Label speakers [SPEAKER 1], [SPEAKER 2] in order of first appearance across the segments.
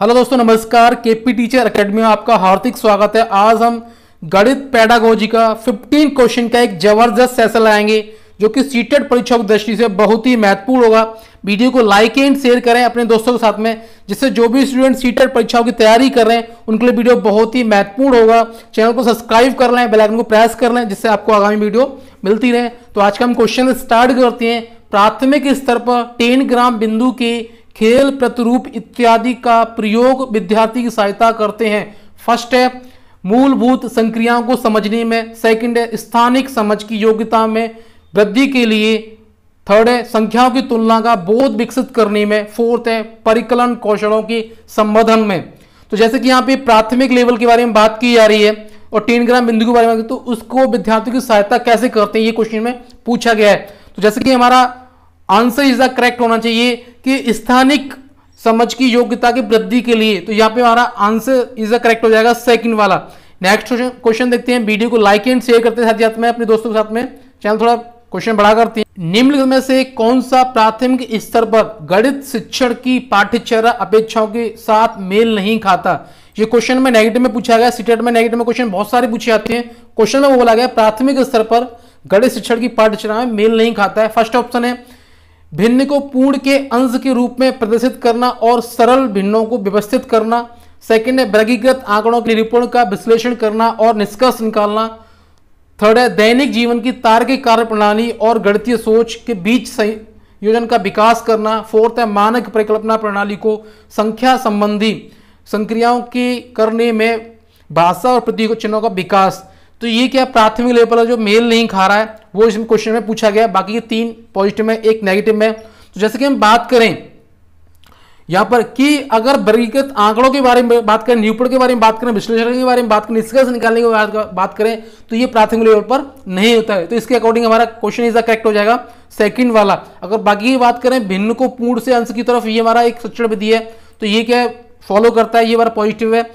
[SPEAKER 1] hello दोस्तों नमस्कार KP teacher academy में आपका हार्दिक स्वागत है आज हम गणित पैडागोजी का 15 क्वेश्चन का एक जबरदस्त सेशन लाएंगे जो कि सीटेड परीक्षा की दृष्टि से बहुत ही महत्वपूर्ण होगा वीडियो को लाइक एंड शेयर करें अपने दोस्तों के साथ में जिससे जो भी स्टूडेंट सीटेड परीक्षाओं की तैयारी कर रहे हैं उनके लिए वीडियो बहुत ही महत्वपूर्ण होगा चैनल को सब्सक्राइब कर लें बेलाइकन को प्रेस कर लें जिससे आपको आगामी वीडियो मिलती रहे तो आज का हम क्वेश्चन स्टार्ट करते हैं प्राथमिक स्तर पर टेन ग्राम बिंदु के खेल प्रतिरूप इत्यादि का प्रयोग विद्यार्थी की सहायता करते हैं फर्स्ट है मूलभूत संक्रियाओं को समझने में सेकंड है स्थानिक समझ की योग्यता में वृद्धि के लिए थर्ड है संख्याओं की तुलना का बोध विकसित करने में फोर्थ है परिकलन कौशलों की संबोधन में तो जैसे कि यहाँ पे प्राथमिक लेवल के बारे में बात की जा रही है और टीन ग्राम बिंदु के बारे में तो उसको विद्यार्थियों की सहायता कैसे करते हैं ये क्वेश्चन में पूछा गया है तो जैसे कि हमारा आंसर इसका करेक्ट होना चाहिए कि स्थानिक समझ की योग्यता की वृद्धि के लिए तो यहाँ पे हमारा आंसर इसका करेक्ट हो जाएगा सेकंड वाला नेक्स्ट क्वेश्चन देखते हैं वीडियो को लाइक एंड शेयर करते हैं साथ साथ में अपने दोस्तों के साथ में चैनल थोड़ा क्वेश्चन बढ़ा करते हैं निम्नलिखित में से कौन सा प्राथमिक स्तर पर गणित शिक्षण की पाठ्यचर्या अपेक्षाओं के साथ मेल नहीं खाता ये क्वेश्चन में नेगेटिव में पूछा गया सीटेट में नेगेटिव में क्वेश्चन बहुत सारे पूछे जाते हैं क्वेश्चन में वो बोला गया प्राथमिक स्तर पर गणित शिक्षण की पाठ्यचर्या में मेल नहीं खाता है फर्स्ट ऑप्शन है भिन्न को पूर्ण के अंश के रूप में प्रदर्शित करना और सरल भिन्नों को व्यवस्थित करना सेकंड है वर्गीकृत आंकड़ों के निरूपण का विश्लेषण करना और निष्कर्ष निकालना थर्ड है दैनिक जीवन की तार्किक कार्य प्रणाली और गणितीय सोच के बीच संयोजन का विकास करना फोर्थ है मानक परिकल्पना प्रणाली को संख्या संबंधी संक्रियाओं के करने में भाषा और प्रतीक चिन्हों का विकास तो ये क्या प्राथमिक लेवल पर जो मेल नहीं खा रहा है वो इसमें क्वेश्चन में पूछा गया बाकी ये तीन पॉजिटिव में एक नेगेटिव में तो जैसे कि हम बात करें यहाँ पर कि अगर वर्गीकृत आंकड़ों के बारे में बात करें न्यूपण के बारे में बात करें विश्लेषण के बारे में बात करें निष्कर्ष निकालने में बात करें तो ये प्राथमिक लेवल पर नहीं होता है तो इसके अकॉर्डिंग हमारा क्वेश्चन इज करेक्ट हो जाएगा सेकंड वाला अगर बाकी की बात करें भिन्न को पूर्ण से अंश की तरफ ये हमारा एक शिक्षण विधि है तो ये क्या फॉलो करता है ये हमारा पॉजिटिव है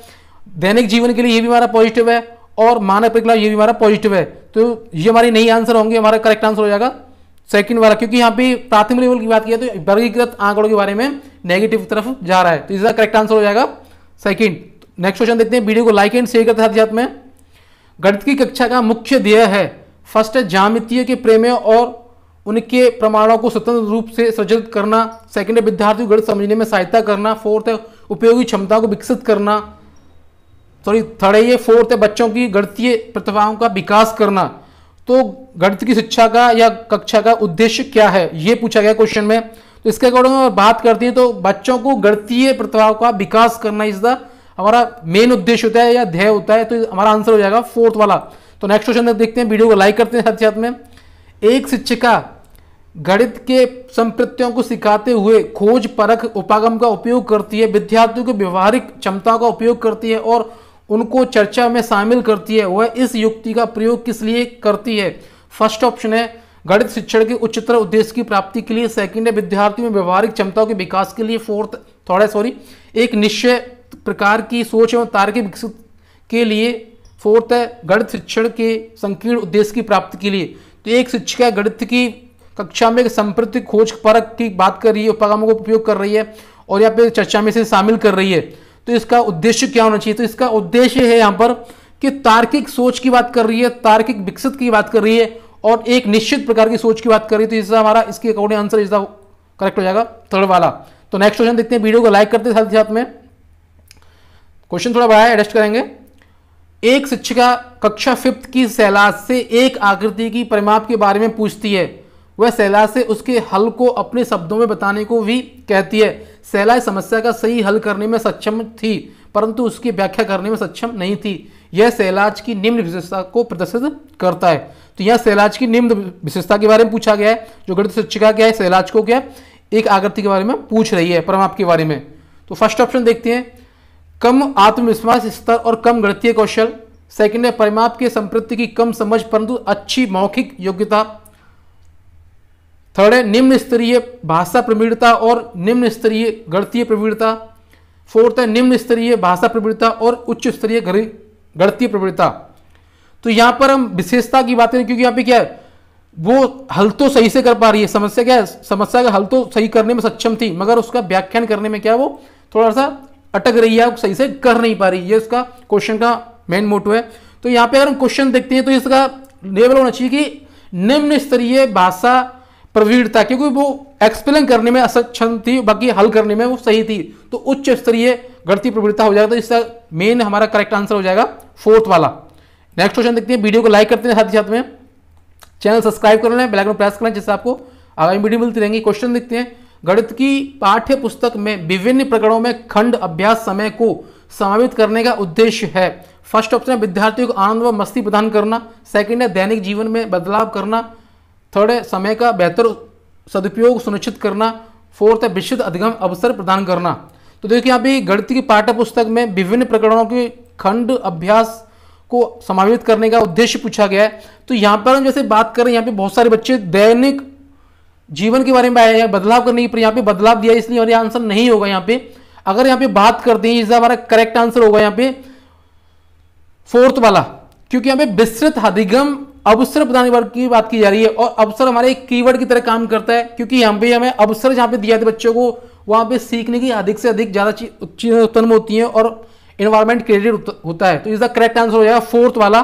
[SPEAKER 1] दैनिक जीवन के लिए ये भी हमारा पॉजिटिव है और मानक परिकला ये भी हमारा पॉजिटिव है तो ये हमारी नई आंसर होंगे हमारा करेक्ट आंसर हो जाएगा सेकंड वाला क्योंकि यहाँ पे प्राथमिक लेवल की बात की है तो वर्गीकृत आंकड़ों के बारे में नेगेटिव तरफ जा रहा है तो इसका करेक्ट आंसर हो जाएगा सेकंड नेक्स्ट क्वेश्चन देखते हैं वीडियो को लाइक एंड शेयर करते साथ साथ में गणित की कक्षा का मुख्य ध्यय है फर्स्ट है जामितीय के प्रेमय और उनके प्रमाणों को स्वतंत्र रूप से सृजित करना सेकेंड है विद्यार्थियों गणित समझने में सहायता करना फोर्थ है उपयोगी क्षमता को विकसित करना सॉरी थर्ड है ये फोर्थ है बच्चों की गणितीय प्रतिभाओं का विकास करना तो गणित की शिक्षा का या कक्षा का उद्देश्य क्या है ये पूछा गया क्वेश्चन में तो इसके अकॉर्डिंग बात करती है तो बच्चों को गणितीय प्रतिभाओं का विकास करना इस द हमारा मेन उद्देश्य होता है या ध्येय होता है तो हमारा आंसर हो जाएगा फोर्थ वाला तो नेक्स्ट क्वेश्चन देखते हैं वीडियो को लाइक करते हैं साथ साथ में एक शिक्षिका गणित के संप्रत्यों को सिखाते हुए खोज परख उपागम का उपयोग करती है विद्यार्थियों की व्यवहारिक क्षमताओं का उपयोग करती है और उनको चर्चा में शामिल करती है वह इस युक्ति का प्रयोग किस लिए करती है फर्स्ट ऑप्शन है गणित शिक्षण के उच्चतर उद्देश्य की प्राप्ति के लिए सेकंड है विद्यार्थियों में व्यवहारिक क्षमताओं के विकास के लिए फोर्थ थोड़ा सॉरी एक निश्चय प्रकार की सोच एवं तार्किक विकसित के लिए फोर्थ है गणित शिक्षण के संकीर्ण उद्देश्य की प्राप्ति के लिए तो एक शिक्षिका गणित की कक्षा में संप्रति खोज परक की बात कर रही है उपागमों का उपयोग कर रही है और यहाँ पे चर्चा में से शामिल कर रही है तो इसका उद्देश्य क्या होना चाहिए तो इसका उद्देश्य है यहां पर कि तार्किक सोच की बात कर रही है तार्किक विकसित की बात कर रही है और एक निश्चित प्रकार की सोच की बात कर रही है तो इसका हमारा इसके अकॉर्डिंग आंसर इसका करेक्ट हो जाएगा थर्ड वाला तो नेक्स्ट क्वेश्चन देखते हैं वीडियो को लाइक करते हैं साथ ही साथ में क्वेश्चन थोड़ा बड़ा एडजस्ट करेंगे एक शिक्षिका कक्षा फिफ्थ की सैलाज से एक आकृति की परिमाप के बारे में पूछती है वह सैला से उसके हल को अपने शब्दों में बताने को भी कहती है सैला समस्या का सही हल करने में सक्षम थी परंतु उसकी व्याख्या करने में सक्षम नहीं थी यह सैलाज की निम्न विशेषता को प्रदर्शित करता है तो यह सैलाज की निम्न विशेषता के बारे में पूछा गया है जो गणित शिक्षिका क्या है सैलाज को क्या एक आकृति के बारे में पूछ रही है परमाप के बारे में तो फर्स्ट ऑप्शन देखते हैं कम आत्मविश्वास स्तर और कम गणितीय कौशल सेकंड है परिमाप के संप्रति की कम समझ परंतु अच्छी मौखिक योग्यता थर्ड है निम्न स्तरीय भाषा प्रवीणता और निम्न स्तरीय गणतीय प्रवीणता फोर्थ है निम्न स्तरीय भाषा प्रवीणता और उच्च स्तरीय गणतीय प्रवीणता तो यहाँ पर हम विशेषता की बात करें क्योंकि यहाँ पे क्या है वो हल तो सही से कर पा रही है समस्या क्या है समस्या का हल तो सही करने में सक्षम थी मगर उसका व्याख्यान करने में क्या वो थोड़ा सा अटक रही है सही से कर नहीं पा रही ये इसका क्वेश्चन का मेन मोटिव है तो यहाँ पे अगर हम क्वेश्चन देखते हैं तो इसका लेवल होना चाहिए कि निम्न स्तरीय भाषा प्रवीणता क्योंकि वो एक्सप्लेन करने में असक्षम थी बाकी हल करने में वो सही थी तो उच्च स्तरीय गणती प्रवीणता हो जाएगा तो इसका मेन हमारा करेक्ट आंसर हो जाएगा फोर्थ वाला नेक्स्ट क्वेश्चन देखते हैं वीडियो को लाइक करते हैं साथ ही साथ में चैनल सब्सक्राइब कर लें बेलाइकन प्रेस करें जिससे आपको आगामी वीडियो मिलती रहेंगी क्वेश्चन देखते हैं गणित की पाठ्य पुस्तक में विभिन्न प्रकरणों में खंड अभ्यास समय को समावित करने का उद्देश्य है फर्स्ट ऑप्शन है विद्यार्थियों को आनंद व मस्ती प्रदान करना सेकंड है दैनिक जीवन में बदलाव करना थर्ड है समय का बेहतर सदुपयोग सुनिश्चित करना फोर्थ है विशिष्ट अधिगम अवसर प्रदान करना तो देखिए यहाँ पे गणित की पाठ्य पुस्तक में विभिन्न प्रकरणों के खंड अभ्यास को समावित करने का उद्देश्य पूछा गया है तो यहाँ पर हम जैसे बात करें यहाँ पे बहुत सारे बच्चे दैनिक जीवन के बारे में आए हैं बदलाव करने पर यहाँ पे बदलाव दिया इसलिए हमारे आंसर नहीं होगा यहाँ पे अगर यहाँ पे बात करते हैं इसका हमारा करेक्ट आंसर होगा यहाँ पे फोर्थ वाला क्योंकि यहाँ पे विस्तृत अधिगम अवसर प्रदान वर्ग की बात की जा रही है और अवसर हमारे एक कीवर्ड की तरह काम करता है क्योंकि यहाँ पे हमें अवसर जहाँ पे दिया जाता है बच्चों को वहाँ पे सीखने की अधिक से अधिक ज़्यादा चीज़ें उत्पन्न होती हैं और इन्वायरमेंट क्रिएटेड होता है तो इसका करेक्ट आंसर हो जाएगा फोर्थ वाला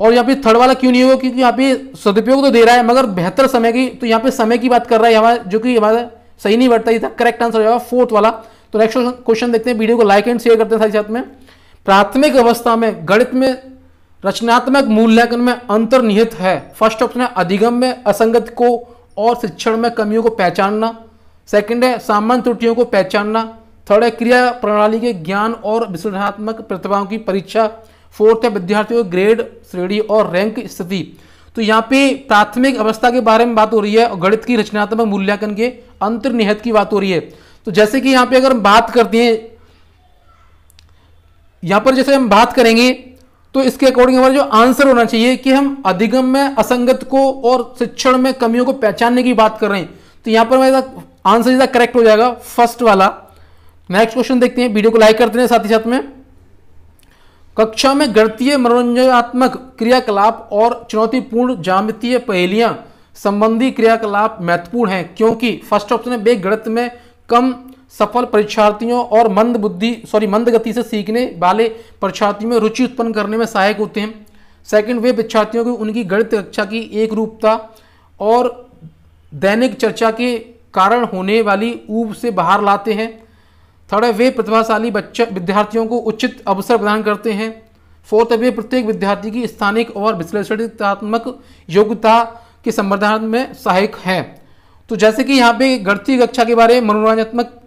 [SPEAKER 1] और यहाँ पे थर्ड वाला क्यों नहीं होगा क्योंकि यहाँ पे सदुपयोग तो दे रहा है मगर बेहतर समय की तो यहाँ पे समय की बात कर रहा है हमारा जो कि हमारा सही नहीं बढ़ता इसका करेक्ट आंसर हो जाएगा फोर्थ वाला तो नेक्स्ट क्वेश्चन देखते हैं वीडियो को लाइक एंड शेयर करते हैं साथ साथ में प्राथमिक अवस्था में गणित में रचनात्मक मूल्यांकन में अंतर्निहित है फर्स्ट ऑप्शन है अधिगम में असंगत को और शिक्षण में कमियों को पहचानना सेकंड है सामान्य त्रुटियों को पहचानना थर्ड है क्रिया प्रणाली के ज्ञान और विश्लेषणात्मक प्रतिभाओं की परीक्षा फोर्थ है विद्यार्थियों के ग्रेड श्रेणी और रैंक स्थिति तो यहाँ पे प्राथमिक अवस्था के बारे में बात हो रही है और गणित की रचनात्मक मूल्यांकन के अंतर्निहित की बात हो रही है तो जैसे कि यहाँ पे अगर हम बात करते हैं यहाँ पर जैसे हम बात करेंगे तो इसके अकॉर्डिंग हमारा जो आंसर होना चाहिए कि हम अधिगम में असंगत को और शिक्षण में कमियों को पहचानने की बात कर रहे हैं तो यहां पर मेरा आंसर इधर करेक्ट हो जाएगा फर्स्ट वाला नेक्स्ट क्वेश्चन देखते हैं वीडियो को लाइक करते हैं साथ ही साथ में कक्षा में गणतीय मनोरंजनात्मक क्रियाकलाप और चुनौतीपूर्ण जामितीय पहेलियां संबंधी क्रियाकलाप महत्वपूर्ण है क्योंकि फर्स्ट ऑप्शन है बे गणित में कम सफल परीक्षार्थियों और मंद बुद्धि सॉरी मंद गति से सीखने वाले परीक्षार्थियों में रुचि उत्पन्न करने में सहायक होते हैं सेकंड वे परीक्षार्थियों को उनकी गणित कक्षा की एक रूपता और दैनिक चर्चा के कारण होने वाली ऊब से बाहर लाते हैं थर्ड वे प्रतिभाशाली बच्चा विद्यार्थियों को उचित अवसर प्रदान करते हैं फोर्थ वे प्रत्येक विद्यार्थी की स्थानिक और विश्लेषणात्मक योग्यता के संवर्धन में सहायक है तो जैसे कि यहाँ पे गणितीय कक्षा के बारे में मनोरंजनात्मक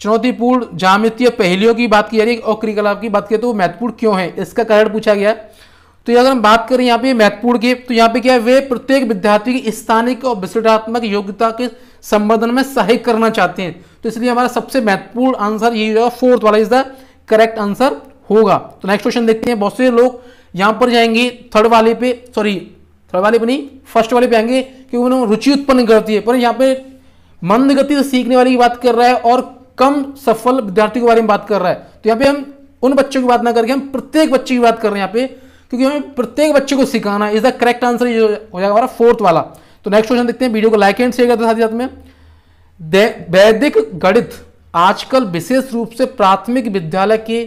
[SPEAKER 1] चुनौतीपूर्ण जामितीय पहलियों की बात की जा रही है और क्रियाकलाप की बात की तो वो महत्वपूर्ण क्यों है इसका कारण पूछा गया तो अगर हम बात करें यहाँ पे महत्वपूर्ण की तो यहाँ पे क्या है वे प्रत्येक विद्यार्थी की स्थानिक और विश्लेषणात्मक योग्यता के संबंधन में सहायक करना चाहते हैं तो इसलिए हमारा सबसे महत्वपूर्ण आंसर यही होगा फोर्थ वाला इज द करेक्ट आंसर होगा तो नेक्स्ट क्वेश्चन देखते हैं बहुत से लोग यहाँ पर जाएंगे थर्ड वाले पे सॉरी थर्ड वाले पे नहीं फर्स्ट वाले पे आएंगे क्योंकि उन्होंने रुचि उत्पन्न करती है पर यहाँ पे मंद गति से सीखने वाली की बात कर रहा है और कम सफल विद्यार्थियों के बारे में बात कर रहा है तो यहाँ पे हम उन बच्चों की बात ना करके हम प्रत्येक बच्चे की बात कर रहे हैं यहाँ पे क्योंकि हमें प्रत्येक बच्चे को सिखाना इज द करेक्ट आंसर हो जाएगा हमारा फोर्थ वाला तो नेक्स्ट क्वेश्चन देखते हैं वीडियो को लाइक एंड शेयर करते साथ ही साथ में वैदिक गणित आजकल विशेष रूप से प्राथमिक विद्यालय के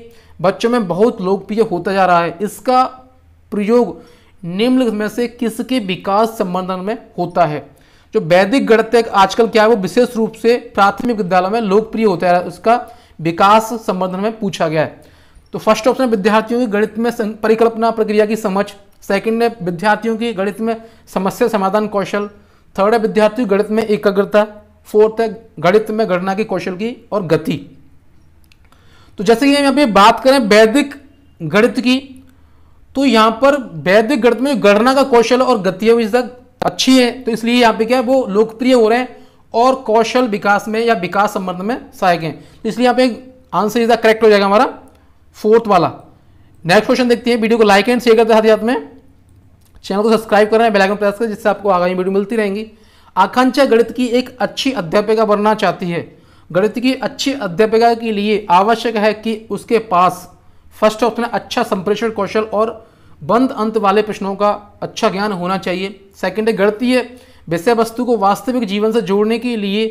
[SPEAKER 1] बच्चों में बहुत लोकप्रिय होता जा रहा है इसका प्रयोग निम्नलिखित में से किसके विकास संबंधन में होता है जो वैदिक गणित आजकल क्या है वो विशेष रूप से प्राथमिक विद्यालय में लोकप्रिय होता है उसका विकास संबंधन में पूछा गया है तो फर्स्ट ऑप्शन विद्यार्थियों की गणित में परिकल्पना प्रक्रिया की समझ सेकंड है विद्यार्थियों की गणित में समस्या समाधान कौशल थर्ड है विद्यार्थियों गणित में एकाग्रता फोर्थ है गणित में गणना की कौशल की और गति तो जैसे कि हम यहाँ पे बात करें वैदिक गणित की तो यहाँ पर वैदिक गणित में गणना का कौशल और गति है अच्छी है तो इसलिए यहाँ पे क्या है वो लोकप्रिय हो रहे हैं और कौशल विकास में या विकास संबंध में सहायक हैं तो इसलिए यहाँ पे आंसर इज द करेक्ट हो जाएगा हमारा फोर्थ वाला नेक्स्ट क्वेश्चन देखते हैं वीडियो को लाइक एंड शेयर करते साथ ही में चैनल को सब्सक्राइब करना है बेलाइकन प्रेस करें जिससे आपको आगामी वीडियो मिलती रहेंगी आकांक्षा गणित की एक अच्छी अध्यापिका बनना चाहती है गणित की अच्छी अध्यापिका के लिए आवश्यक है कि उसके पास फर्स्ट ऑप्शन अच्छा संप्रेषण कौशल और बंद अंत वाले प्रश्नों का अच्छा ज्ञान होना चाहिए सेकंड है गणतीय विषय वस्तु को वास्तविक जीवन से जोड़ने के लिए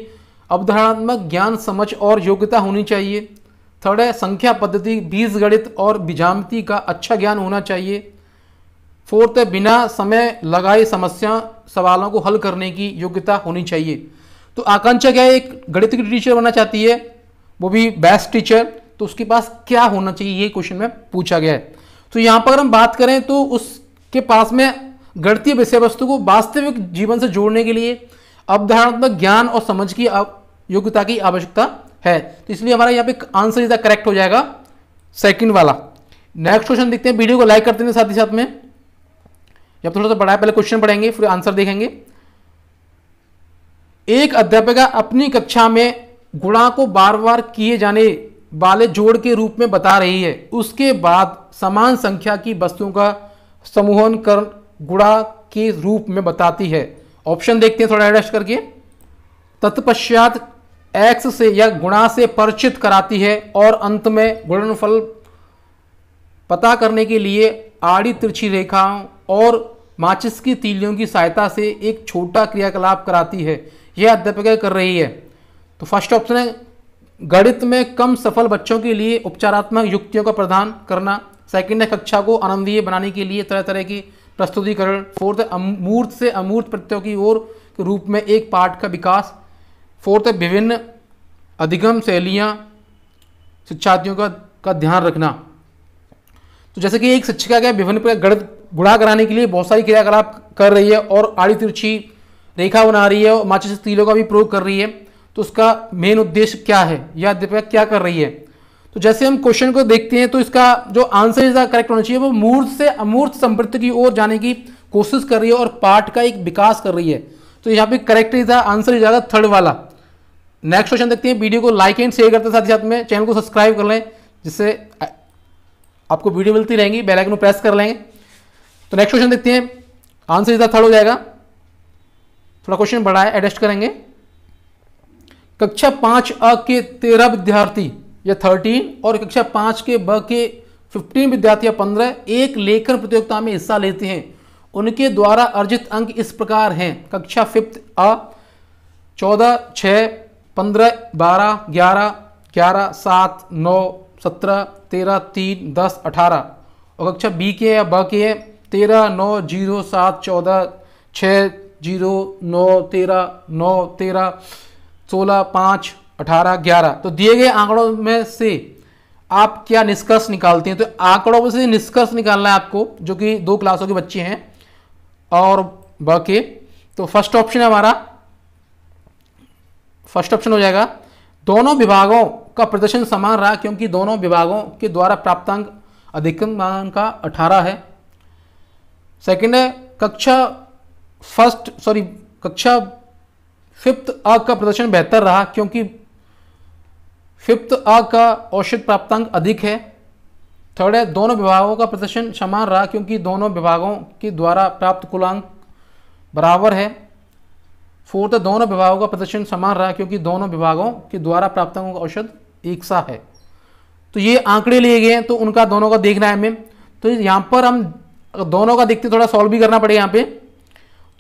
[SPEAKER 1] अवधारणात्मक ज्ञान समझ और योग्यता होनी चाहिए थर्ड है संख्या पद्धति बीज गणित और बीजामती का अच्छा ज्ञान होना चाहिए फोर्थ है बिना समय लगाए समस्या सवालों को हल करने की योग्यता होनी चाहिए तो आकांक्षा क्या है एक गणित की टीचर बनना चाहती है वो भी बेस्ट टीचर तो उसके पास क्या होना चाहिए ये क्वेश्चन में पूछा गया है तो यहाँ पर हम बात करें तो उसके पास में गणतीय विषय वस्तु को वास्तविक जीवन से जोड़ने के लिए अवधारणात्मक ज्ञान और समझ की योग्यता की आवश्यकता है तो इसलिए हमारा यहाँ पे आंसर इधर करेक्ट हो जाएगा सेकंड वाला नेक्स्ट क्वेश्चन देखते हैं वीडियो को लाइक करते हैं साथ ही साथ में जब थोड़ा सा बढ़ाया पहले क्वेश्चन पढ़ेंगे फिर आंसर देखेंगे एक अध्यापिका अपनी कक्षा में गुणा को बार बार किए जाने वाले जोड़ के रूप में बता रही है उसके बाद समान संख्या की वस्तुओं का समूहन कर गुणा के रूप में बताती है ऑप्शन देखते हैं थोड़ा एडजस्ट करके तत्पश्चात एक्स से या गुणा से परिचित कराती है और अंत में गुणनफल पता करने के लिए आड़ी तिरछी रेखाओं और माचिस की तीलियों की सहायता से एक छोटा क्रियाकलाप कराती है यह अध्यापिका कर रही है तो फर्स्ट ऑप्शन है गणित में कम सफल बच्चों के लिए उपचारात्मक युक्तियों का प्रदान करना सेकेंड है कक्षा को आनंदीय बनाने के लिए तरह तरह की प्रस्तुतिकरण फोर्थ अमूर्त से अमूर्त प्रत्ययों की ओर के रूप में एक पाठ का विकास फोर्थ है विभिन्न अधिगम शैलियाँ शिक्षार्थियों का का ध्यान रखना तो जैसे कि एक शिक्षिका क्या विभिन्न प्रकार गणित गुणा कराने के लिए बहुत सारी क्रियाकलाप कर रही है और आड़ी तिरछी रेखा बना रही है और माचिस तीलों का भी प्रयोग कर रही है तो उसका मेन उद्देश्य क्या है या अध्यापिका क्या कर रही है तो जैसे हम क्वेश्चन को देखते हैं तो इसका जो आंसर इसका करेक्ट होना चाहिए वो मूर्त से अमूर्त समृद्धि की ओर जाने की कोशिश कर रही है और पाठ का एक विकास कर रही है तो यहाँ पे करेक्ट इज आंसर ज्यादा थर्ड वाला नेक्स्ट क्वेश्चन देखते हैं वीडियो को लाइक एंड शेयर करते साथ ही साथ में चैनल को सब्सक्राइब कर लें जिससे आपको वीडियो मिलती रहेंगी बेल आइकन प्रेस कर लेंगे तो नेक्स्ट क्वेश्चन देखते हैं आंसर द थर्ड हो जाएगा थोड़ा क्वेश्चन बढ़ाए एडजस्ट करेंगे कक्षा पाँच अ के तेरह विद्यार्थी या थर्टीन और कक्षा पाँच के ब के फिफ्टीन विद्यार्थी या पंद्रह एक लेखन प्रतियोगिता में हिस्सा लेते हैं उनके द्वारा अर्जित अंक इस प्रकार हैं कक्षा फिफ्थ अ चौदह छः पंद्रह बारह ग्यारह ग्यारह सात नौ सत्रह तेरह तीन दस अठारह और कक्षा बी के या ब के है तेरह नौ जीरो सात चौदह छः जीरो नौ तेरह नौ तेरह सोलह पाँच अठारह ग्यारह तो दिए गए आंकड़ों में से आप क्या निष्कर्ष निकालते हैं तो आंकड़ों में से निष्कर्ष निकालना है आपको जो कि दो क्लासों के बच्चे हैं और बाकी तो फर्स्ट ऑप्शन है हमारा फर्स्ट ऑप्शन हो जाएगा दोनों विभागों का प्रदर्शन समान रहा क्योंकि दोनों विभागों के द्वारा प्राप्त अंक अधिकतम का अठारह है सेकेंड है कक्षा फर्स्ट सॉरी कक्षा फिफ्थ अ का प्रदर्शन बेहतर रहा क्योंकि फिफ्थ अ का औषध प्राप्तांक अधिक है थर्ड है दोनों विभागों का प्रदर्शन समान रहा क्योंकि दोनों विभागों के द्वारा प्राप्त कुलांक बराबर है फोर्थ दोनों विभागों का प्रदर्शन समान रहा क्योंकि दोनों विभागों के द्वारा प्राप्तांकों का औषध एक सा है तो ये आंकड़े लिए गए तो उनका दोनों का देखना है हमें तो यहाँ पर हम दोनों का देखते थोड़ा सॉल्व भी करना पड़ेगा यहाँ पर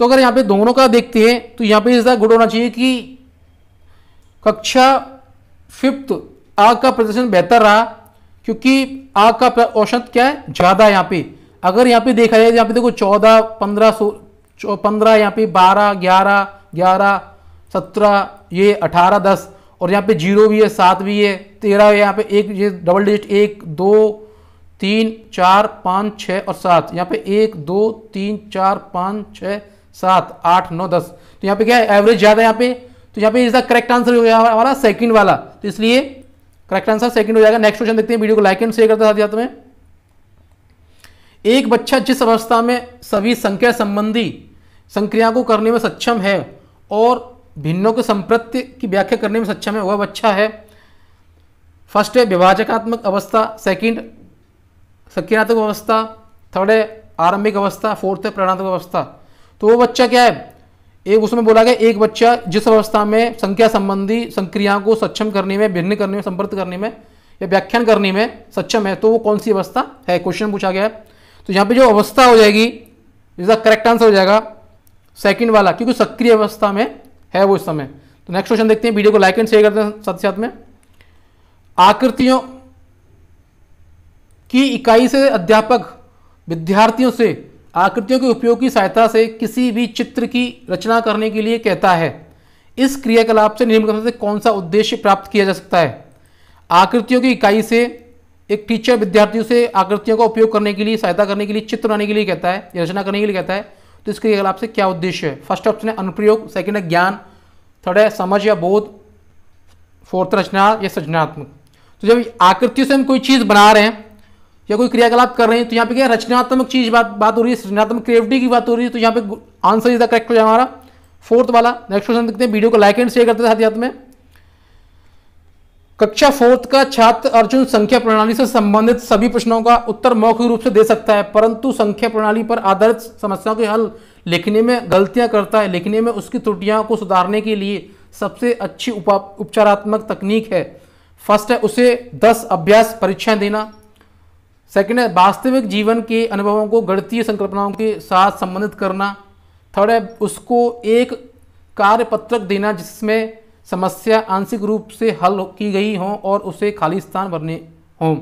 [SPEAKER 1] तो अगर यहाँ पे दोनों का देखते हैं तो यहाँ पे इसका गुड होना चाहिए कि कक्षा फिफ्थ आ का प्रदर्शन बेहतर रहा क्योंकि आ का औसत क्या है ज़्यादा यहाँ पे अगर यहाँ पे देखा जाए यहाँ पे देखो चौदह पंद्रह सो पंद्रह यहाँ पे बारह ग्यारह ग्यारह सत्रह ये अठारह दस और यहाँ पे जीरो भी है सात भी है तेरह यहाँ पे एक ये डबल डिजिट एक दो तीन चार पाँच छः और सात यहाँ पे एक दो तीन चार पाँच छः सात आठ नौ दस तो यहाँ पे क्या है एवरेज ज़्यादा यहाँ पे तो यहाँ पे इसका करेक्ट आंसर हो गया हमारा सेकंड वाला तो इसलिए करेक्ट आंसर सेकंड हो जाएगा नेक्स्ट क्वेश्चन देखते हैं वीडियो को लाइक एंड शेयर करते साथ में एक बच्चा जिस अवस्था में सभी संख्या संबंधी संक्रिया को करने में सक्षम है और भिन्नों के संप्रत्य की व्याख्या करने में सक्षम है वह बच्चा है फर्स्ट है विभाजकात्मक अवस्था सेकंड सक्रियात्मक अवस्था थर्ड है आरंभिक अवस्था फोर्थ है प्रणात्मक अवस्था तो वो बच्चा क्या है एक उसमें बोला गया एक बच्चा जिस अवस्था में संख्या संबंधी संक्रिया को सक्षम करने में भिन्न करने में संपर्क करने में या व्याख्यान करने में सक्षम है तो वो कौन सी अवस्था है क्वेश्चन पूछा गया है तो यहाँ पे जो अवस्था हो जाएगी इसका करेक्ट आंसर हो जाएगा सेकंड वाला क्योंकि सक्रिय अवस्था में है वो इस समय तो नेक्स्ट क्वेश्चन देखते हैं वीडियो को लाइक एंड शेयर करते हैं साथ साथ में आकृतियों की इकाई से अध्यापक विद्यार्थियों से आकृतियों के उपयोग की सहायता से किसी भी चित्र की रचना करने के लिए कहता है इस क्रियाकलाप से निम्न से कौन सा उद्देश्य प्राप्त किया जा सकता है आकृतियों की इकाई से एक टीचर विद्यार्थियों से आकृतियों का उपयोग करने के लिए सहायता करने के लिए चित्र बनाने के लिए कहता है या रचना करने के लिए कहता है तो इस क्रियाकलाप से क्या उद्देश्य है फर्स्ट ऑप्शन है अनुप्रयोग सेकेंड है ज्ञान थर्ड है समझ या बोध फोर्थ रचना या सृजनात्मक तो जब आकृतियों से हम कोई चीज़ बना रहे हैं या कोई क्रियाकलाप कर रहे हैं तो यहाँ पे क्या रचनात्मक चीज बात बात हो रही है रचनात्मक क्रिएटिविटी की बात हो रही है तो यहाँ पे आंसर इज द करेक्ट हो जाए हमारा फोर्थ वाला नेक्स्ट क्वेश्चन देखते हैं वीडियो को लाइक एंड शेयर करते साथ ही में कक्षा फोर्थ का छात्र अर्जुन संख्या प्रणाली से संबंधित सभी प्रश्नों का उत्तर मौखिक रूप से दे सकता है परंतु संख्या प्रणाली पर आधारित समस्याओं के हल लिखने में गलतियां करता है लिखने में उसकी त्रुटियां को सुधारने के लिए सबसे अच्छी उपचारात्मक तकनीक है फर्स्ट है उसे 10 अभ्यास परीक्षाएं देना सेकंड है वास्तविक जीवन के अनुभवों को गणतीय संकल्पनाओं के साथ संबंधित करना थर्ड है उसको एक कार्य पत्रक देना जिसमें समस्या आंशिक रूप से हल की गई हो और उसे खाली स्थान भरने हों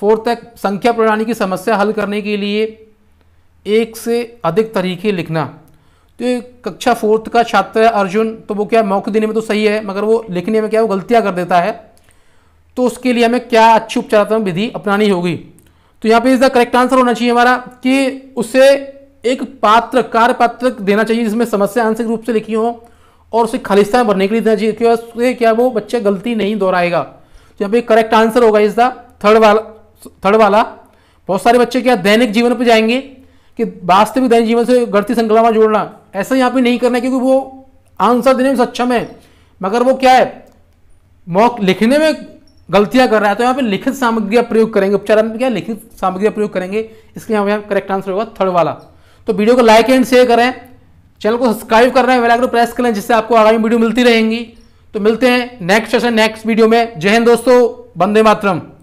[SPEAKER 1] फोर्थ है संख्या प्रणाली की समस्या हल करने के लिए एक से अधिक तरीके लिखना तो कक्षा फोर्थ का छात्र है अर्जुन तो वो क्या मौके देने में तो सही है मगर वो लिखने में क्या वो गलतियाँ कर देता है तो उसके लिए हमें क्या अच्छी उपचारात्मक विधि अपनानी होगी तो यहाँ पे इसका करेक्ट आंसर होना चाहिए हमारा कि उसे एक पात्र कार्य पात्र देना चाहिए जिसमें समस्या आंशिक रूप से लिखी हो और उसे खालिस्तान भरने के लिए देना चाहिए क्योंकि उससे क्या वो बच्चा गलती नहीं दोहराएगा तो यहाँ पे करेक्ट आंसर होगा इसका थर्ड वाला थर्ड वाला बहुत सारे बच्चे क्या दैनिक जीवन पर जाएंगे कि वास्तविक दैनिक जीवन से गलती संकल्पना जोड़ना ऐसा यहाँ पर नहीं करना क्योंकि वो आंसर देने में सक्षम है मगर वो क्या है मौक लिखने में गलतियां कर रहा है तो यहाँ पे लिखित सामग्री प्रयोग करेंगे उपचार में क्या लिखित सामग्री प्रयोग करेंगे इसके लिए हमें करेक्ट आंसर होगा थर्ड वाला तो वीडियो को लाइक एंड शेयर करें चैनल को सब्सक्राइब कर रहे हैं प्रेस करें जिससे आपको आगामी वीडियो मिलती रहेंगी तो मिलते हैं नेक्स्ट सेशन नेक्स्ट वीडियो में जय हिंद दोस्तों बंदे मातरम